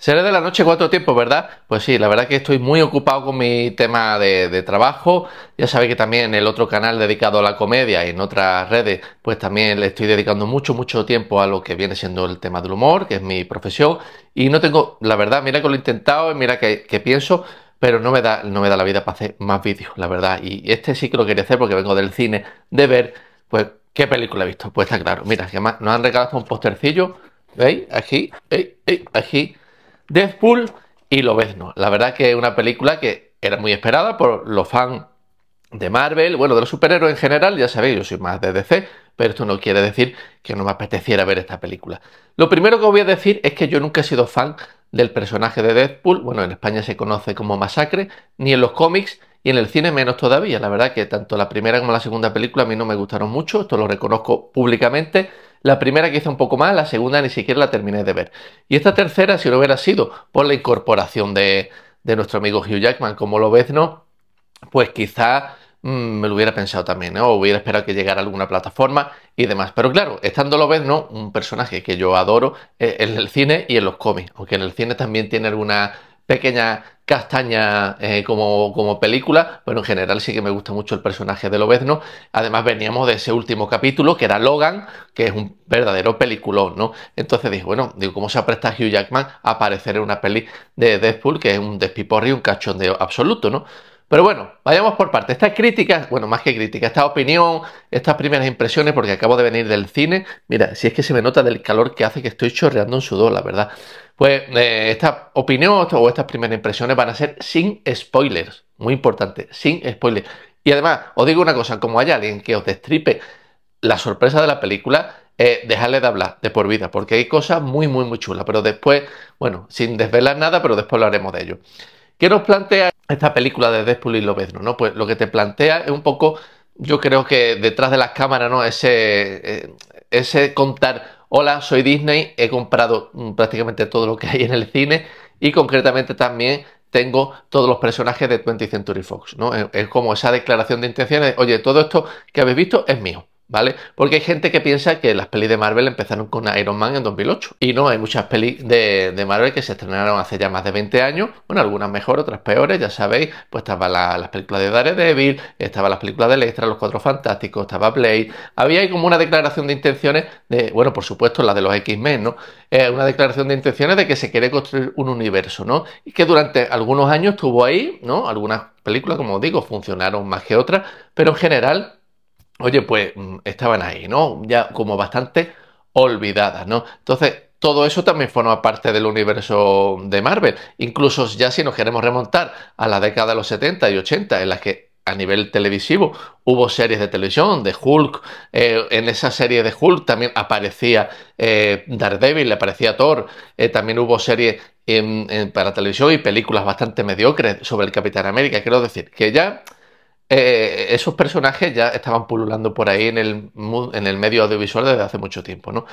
Seré de la noche cuatro tiempos, ¿verdad? Pues sí, la verdad que estoy muy ocupado con mi tema de, trabajo. Ya sabéis que también el otro canal dedicado a la comedia y en otras redes, pues también le estoy dedicando mucho, mucho tiempo a lo que viene siendo el tema del humor, que es mi profesión. Y no tengo, la verdad, mira que lo he intentado y mira que, pienso, pero no me, da, no me da la vida para hacer más vídeos, la verdad. Y este sí que lo quería hacer porque vengo del cine, de ver, pues, qué película he visto. Pues está claro, mira, que nos han regalado un postercillo, ¿veis? Aquí, aquí, aquí Deadpool y lo no. La verdad que es una película que era muy esperada por los fans de Marvel, bueno, de los superhéroes en general, ya sabéis, yo soy más de DC, pero esto no quiere decir que no me apeteciera ver esta película. Lo primero que voy a decir es que yo nunca he sido fan del personaje de Deadpool, bueno, en España se conoce como Masacre, ni en los cómics y en el cine menos todavía. La verdad que tanto la primera como la segunda película a mí no me gustaron mucho, esto lo reconozco públicamente, la primera quizá un poco más, la segunda ni siquiera la terminé de ver. Y esta tercera, si lo hubiera sido por la incorporación de, nuestro amigo Hugh Jackman como lo ves, ¿no? Pues quizá mm, me lo hubiera pensado también, ¿no? O hubiera esperado que llegara a alguna plataforma y demás. Pero claro, estando ves ¿no? Un personaje que yo adoro eh, en el cine y en los cómics, aunque en el cine también tiene alguna Pequeña castaña eh, como, película, pero en general sí que me gusta mucho el personaje de Lobezno. Además veníamos de ese último capítulo, que era Logan, que es un verdadero peliculón, ¿no? Entonces dije, bueno, digo, ¿cómo se apresta Hugh Jackman a aparecer en una peli de Deadpool, que es un despiporri, un cachondeo absoluto, ¿no? Pero bueno, vayamos por parte. Estas críticas, bueno, más que críticas, esta opinión, estas primeras impresiones, porque acabo de venir del cine. Mira, si es que se me nota del calor que hace que estoy chorreando en sudor, la verdad. Pues eh, esta opinión o estas primeras impresiones van a ser sin spoilers. Muy importante, sin spoilers. Y además, os digo una cosa, como haya alguien que os destripe la sorpresa de la película, eh, dejarle de hablar de por vida, porque hay cosas muy, muy, muy chulas. Pero después, bueno, sin desvelar nada, pero después lo haremos de ello. ¿Qué nos plantea esta película de Deadpool y Lobezno, ¿no? Pues lo que te plantea es un poco, yo creo que detrás de las cámaras, ¿no? Ese, eh, ese contar, hola, soy Disney, he comprado mm, prácticamente todo lo que hay en el cine y concretamente también tengo todos los personajes de 20th Century Fox, ¿no? Es, como esa declaración de intenciones, oye, todo esto que habéis visto es mío. ¿vale? Porque hay gente que piensa que las pelis de Marvel empezaron con Iron Man en 2008. Y no, hay muchas pelis de, Marvel que se estrenaron hace ya más de 20 años. Bueno, algunas mejor, otras peores, ya sabéis. Pues estaban las películas de Daredevil, estaban las películas de Electra, Los Cuatro Fantásticos, estaba Blade. Había ahí como una declaración de intenciones de, bueno, por supuesto, la de los X-Men, ¿no? Eh, una declaración de intenciones de que se quiere construir un universo, ¿no? Y que durante algunos años estuvo ahí, ¿no? Algunas películas, como digo, funcionaron más que otras, pero en general oye, pues mm, estaban ahí, ¿no? Ya como bastante olvidadas, ¿no? Entonces, todo eso también forma parte del universo de Marvel. Incluso ya si nos queremos remontar a la década de los 70 y 80, en las que a nivel televisivo hubo series de televisión, de Hulk, eh, en esa serie de Hulk también aparecía eh, Daredevil, aparecía Thor, eh, también hubo series para televisión y películas bastante mediocres sobre el Capitán América, quiero decir, que ya eh, esos personajes ya estaban pululando por ahí en el, medio audiovisual desde hace mucho tiempo, ¿no?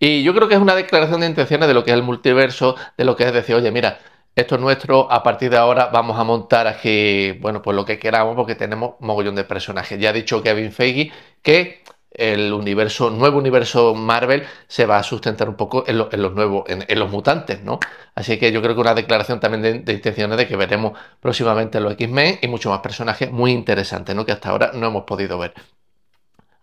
Y yo creo que es una declaración de intenciones de lo que es el multiverso, de lo que es decir, oye, mira, esto es nuestro, a partir de ahora vamos a montar aquí, bueno, pues lo que queramos porque tenemos mogollón de personajes. Ya ha dicho Kevin Feige que el universo, nuevo universo Marvel se va a sustentar un poco en, los nuevos, en, los mutantes, ¿no? Así que yo creo que una declaración también de, intenciones de que veremos próximamente los X-Men y muchos más personajes muy interesantes, ¿no? Que hasta ahora no hemos podido ver.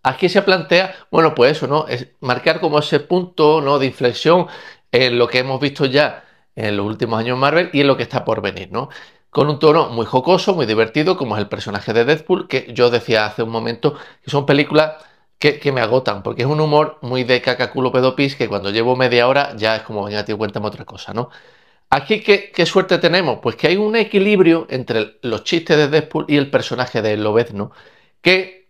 Aquí se plantea, bueno, pues eso, ¿no? Es marcar como ese punto, De inflexión en lo que hemos visto ya en los últimos años Marvel y en lo que está por venir, ¿no? con un tono muy jocoso, muy divertido, como es el personaje de Deadpool, que yo decía hace un momento que son películas que, me agotan, porque es un humor muy de cacaculo pedopis que cuando llevo media hora ya es como, venga, tío, cuéntame otra cosa, ¿no? Aquí, ¿qué, suerte tenemos? Pues que hay un equilibrio entre los chistes de Deadpool y el personaje de Lobezno, que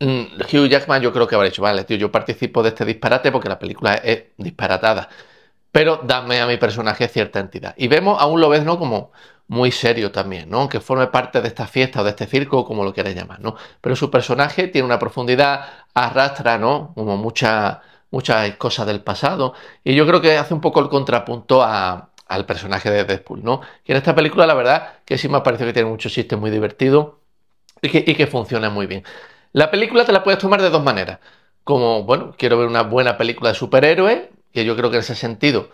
mm, Hugh Jackman yo creo que habrá dicho, vale, tío, yo participo de este disparate porque la película es, disparatada, pero dame a mi personaje cierta entidad. Y vemos a un Lobezno como muy serio también, ¿no? Aunque forme parte de esta fiesta o de este circo, como lo quieras llamar, ¿no? Pero su personaje tiene una profundidad, arrastra, ¿no? Como mucha, muchas cosas del pasado. Y yo creo que hace un poco el contrapunto al personaje de Deadpool, ¿no? Que en esta película, la verdad, que sí me ha parecido que tiene muchos chistes muy divertido y que, funciona muy bien. La película te la puedes tomar de dos maneras. Como, bueno, quiero ver una buena película de superhéroes, que yo creo que en ese sentido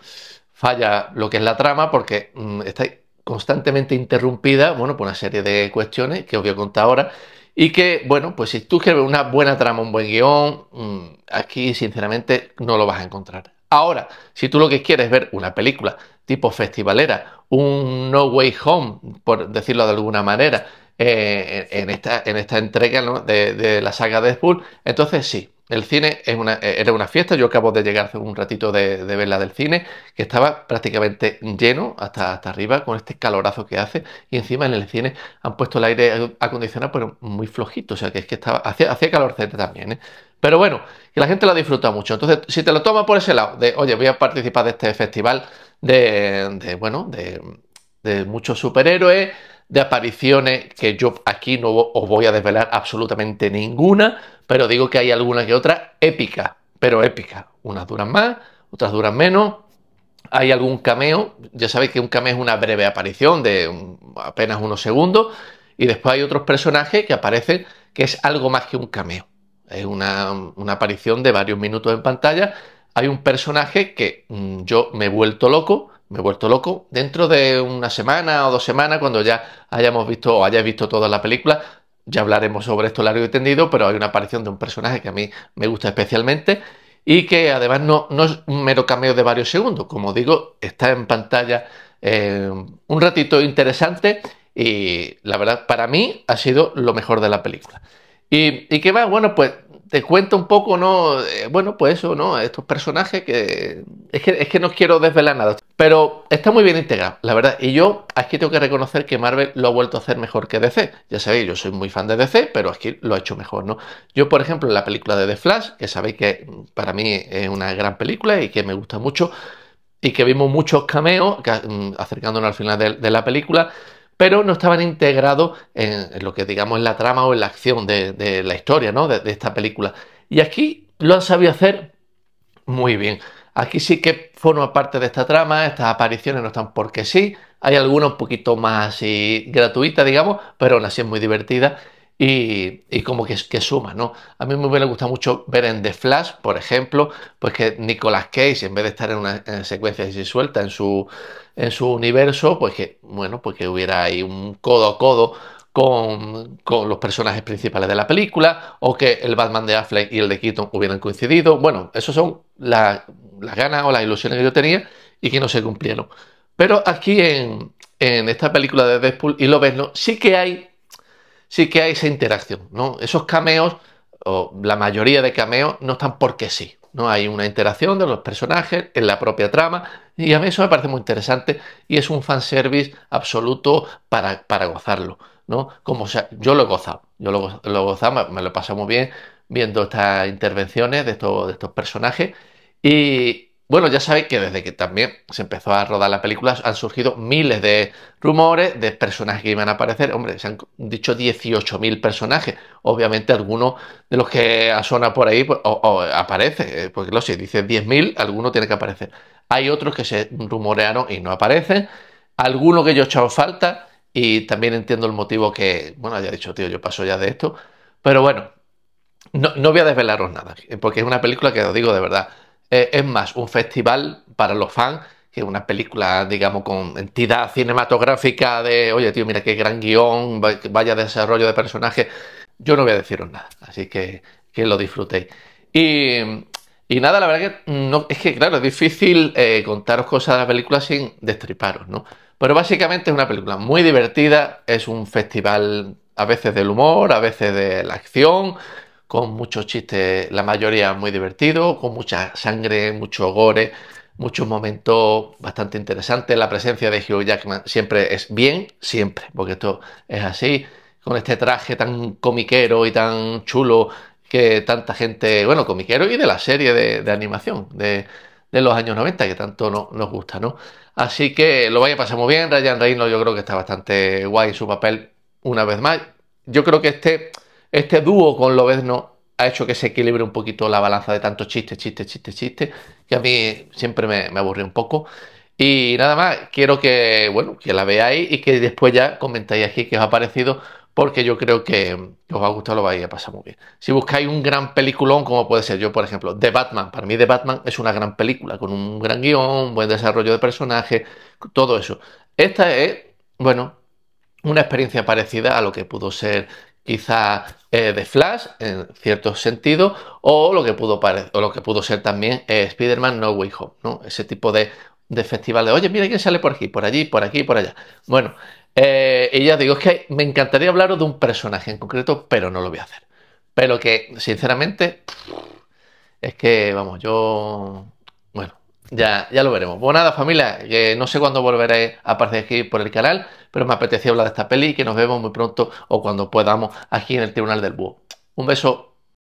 falla lo que es la trama, porque mm, está constantemente interrumpida, bueno, por una serie de cuestiones que os voy a contar ahora. Y que, bueno, pues si tú quieres una buena trama, un buen guión, mm, aquí sinceramente no lo vas a encontrar. Ahora, si tú lo que quieres es ver una película tipo festivalera, un No Way Home, por decirlo de alguna manera, eh, en, esta, en esta entrega de, de, la saga Deadpool, entonces sí, el cine e, era una fiesta, yo acabo de llegar hace un ratito de, verla del cine, que estaba prácticamente lleno hasta, hasta arriba con este calorazo que hace y encima en el cine han puesto el aire acondicionado pero muy flojito, o sea que es que estaba, hacía, hacía también. ¿eh? Pero bueno, que la gente la disfruta mucho. Entonces, si te lo tomas por ese lado, de oye, voy a participar de este festival de, bueno, de, de muchos superhéroes, de apariciones que yo aquí no os voy a desvelar absolutamente ninguna pero digo que hay alguna que otra épica, pero épica. Unas duran más, otras duran menos. Hay algún cameo, ya sabéis que un cameo es una breve aparición de apenas unos segundos, y después hay otros personajes que aparecen que es algo más que un cameo. Es una, aparición de varios minutos en pantalla. Hay un personaje que mm, yo me he vuelto loco, me he vuelto loco. Dentro de una semana o dos semanas, cuando ya hayamos visto o hayáis visto toda la película, ya hablaremos sobre esto largo y tendido, pero hay una aparición de un personaje que a mí me gusta especialmente y que además no, no es un mero cameo de varios segundos. Como digo, está en pantalla eh, un ratito interesante y la verdad, para mí ha sido lo mejor de la película. ¿Y, qué más? Bueno, pues te cuento un poco, ¿no? Eh, bueno, pues eso, ¿no? Estos personajes que... Es que, es que no quiero desvelar nada. Pero está muy bien integrado, la verdad. Y yo aquí tengo que reconocer que Marvel lo ha vuelto a hacer mejor que DC. Ya sabéis, yo soy muy fan de DC, pero aquí lo ha hecho mejor, ¿no? Yo, por ejemplo, en la película de The Flash, que sabéis que para mí es una gran película y que me gusta mucho, y que vimos muchos cameos mm, acercándonos al final de, la película, pero no estaban integrados en, lo que digamos en la trama o en la acción de, la historia, ¿no? de esta película. Y aquí lo han sabido hacer muy bien. Aquí sí que forma parte de esta trama, estas apariciones no están porque sí, hay algunas un poquito más ...gratuitas digamos, pero aún así es muy divertida y, como que, que, suma, ¿no? A mí me hubiera gustado mucho ver en The Flash, por ejemplo, pues que Nicolas Cage, en vez de estar en una secuencia así suelta en su, en su universo, pues que, bueno, pues que hubiera ahí un codo a codo con, con, los personajes principales de la película, o que el Batman de Affleck y el de Keaton hubieran coincidido. Bueno, esos son la, las ganas o las ilusiones que yo tenía y que no se cumplieron. Pero aquí en, esta película de Deadpool y lo ves, ¿no? sí que hay sí que hay esa interacción, ¿no? Esos cameos, o la mayoría de cameos, no están porque sí, ¿no? Hay una interacción de los personajes en la propia trama, y a mí eso me parece muy interesante, y es un fanservice absoluto para, gozarlo, ¿no? Como yo lo he gozado, yo lo, me, lo he pasado muy bien viendo estas intervenciones de, de estos personajes, y bueno, ya sabéis que desde que también se empezó a rodar la película han surgido miles de rumores de personajes que iban a aparecer. Hombre, se han dicho 18.000 personajes. Obviamente algunos de los que asona por ahí pues, o, aparece, eh, porque lo sé, dice 10.000, alguno tiene que aparecer. Hay otros que se rumorearon y no aparecen. Algunos que yo he echado falta y también entiendo el motivo que, bueno, ya he dicho, tío, yo paso ya de esto. Pero bueno, no, no voy a desvelaros nada, porque es una película que os digo de verdad eh, es más un festival para los fans que una película, digamos, con entidad cinematográfica de, oye, tío, mira qué gran guión, vaya desarrollo de personaje. Yo no voy a deciros nada, así que que lo disfrutéis. Y, nada, la verdad que no, es que, claro, es difícil eh, contaros cosas de la película sin destriparos, ¿no? Pero básicamente es una película muy divertida, es un festival a veces del humor, a veces de la acción, con muchos chistes, la mayoría muy divertido, con mucha sangre, mucho gore, muchos momentos bastante interesantes. La presencia de Hugh Jackman siempre es bien, siempre, porque esto es así, con este traje tan comiquero y tan chulo que tanta gente, bueno, comiquero y de la serie de, animación de, los años 90 que tanto no, nos gusta, ¿no? Así que lo vaya a pasar muy bien. Ryan Reynolds yo creo que está bastante guay su papel una vez más. Yo creo que este este dúo con Lobezno ha hecho que se equilibre un poquito la balanza de tantos chistes, chistes, chistes, chistes, que a mí siempre me, me aburrió un poco. Y nada más, quiero que, bueno, que la veáis y que después ya comentáis aquí qué os ha parecido, porque yo creo que os va a gustar, lo vais a pasar muy bien. Si buscáis un gran peliculón, como puede ser yo, por ejemplo, The Batman, para mí The Batman es una gran película, con un gran guión, un buen desarrollo de personaje, todo eso. Esta es, bueno, una experiencia parecida a lo que pudo ser Quizá eh, de Flash, en cierto sentido, o lo que pudo, o lo que pudo ser también eh, Spider-Man No Way Home, ¿no? Ese tipo de, festival de, oye, mira quién sale por aquí, por allí, por aquí, por allá. Bueno, eh, y ya digo, es que me encantaría hablaros de un personaje en concreto, pero no lo voy a hacer. Pero que, sinceramente, es que, vamos, yo, bueno, ya, lo veremos. Bueno, nada, familia, que no sé cuándo volveré a aparecer por el canal, pero me apetecía hablar de esta peli y que nos vemos muy pronto o cuando podamos aquí en el Tribunal del Búho. Un beso.